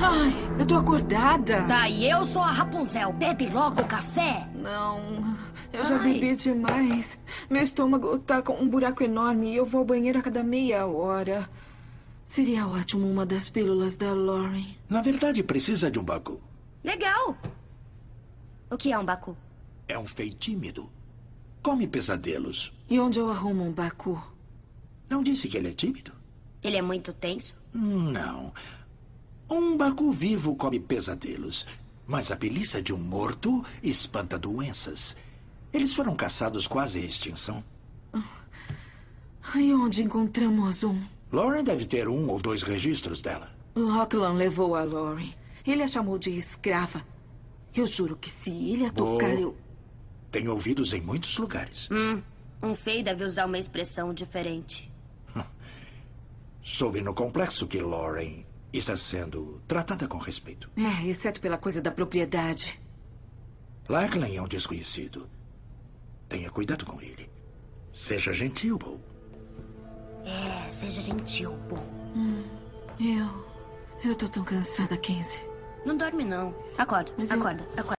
Ai, eu tô acordada. Tá, e eu sou a Rapunzel. Bebe logo o café. Não, eu já Ai. bebi demais. Meu estômago tá com um buraco enorme e eu vou ao banheiro a cada meia hora. Seria ótimo uma das pílulas da Lauren. Na verdade, precisa de um Baku. Legal. O que é um Baku? É um feitímido. Come pesadelos. E onde eu arrumo um Baku? Não disse que ele é tímido? Ele é muito tenso? Não. Um bacu vivo come pesadelos, mas a beliça de um morto espanta doenças. Eles foram caçados quase à extinção. E onde encontramos um? Lauren deve ter um ou dois registros dela. Lachlan levou a Lauren. Ele a chamou de escrava. Eu juro que se ele a tocar, oh. eu... Tenho ouvidos em muitos lugares. Hum, um fei deve usar uma expressão diferente. Soube no complexo que Lauren está sendo tratada com respeito. É, exceto pela coisa da propriedade. Lachlan é um desconhecido. Tenha cuidado com ele. Seja gentil, Paul. É, seja gentil, Paul. Hum, eu... Eu tô tão cansada, Kinsey. Não dorme, não. Acorda, Mas acorda, eu... acorda.